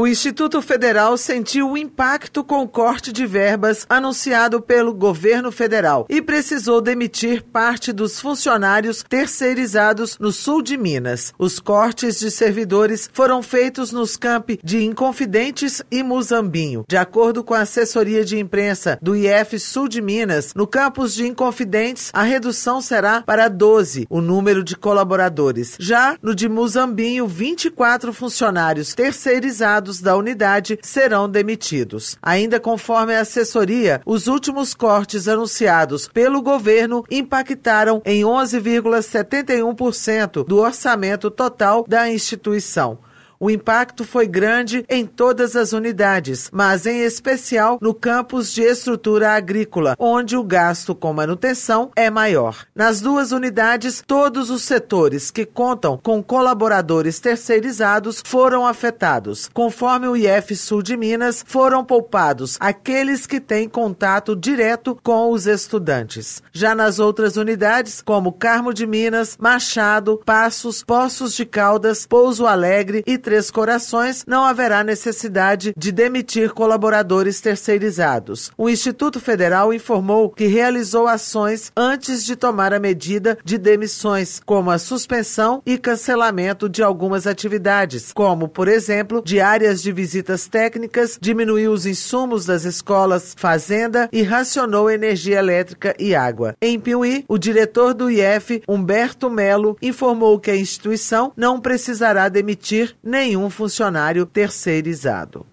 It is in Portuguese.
O Instituto Federal sentiu o impacto com o corte de verbas anunciado pelo governo federal e precisou demitir parte dos funcionários terceirizados no sul de Minas. Os cortes de servidores foram feitos nos campi de Inconfidentes e Muzambinho. De acordo com a assessoria de imprensa do IF Sul de Minas, no campus de Inconfidentes, a redução será para 12 o número de colaboradores. Já no de Muzambinho, 24 funcionários terceirizados da unidade serão demitidos. Ainda conforme a assessoria, os últimos cortes anunciados pelo governo impactaram em 11,71% do orçamento total da instituição. O impacto foi grande em todas as unidades, mas em especial no campus de estrutura agrícola, onde o gasto com manutenção é maior. Nas duas unidades, todos os setores que contam com colaboradores terceirizados foram afetados. Conforme o IF Sul de Minas, foram poupados aqueles que têm contato direto com os estudantes. Já nas outras unidades, como Carmo de Minas, Machado, Passos, Poços de Caldas, Pouso Alegre e Três Corações, não haverá necessidade de demitir colaboradores terceirizados. O Instituto Federal informou que realizou ações antes de tomar a medida de demissões, como a suspensão e cancelamento de algumas atividades, como, por exemplo, diárias de visitas técnicas, diminuiu os insumos das escolas, fazenda e racionou energia elétrica e água. Em Piuí, o diretor do IEF, Humberto Melo, informou que a instituição não precisará demitir nem nenhum funcionário terceirizado.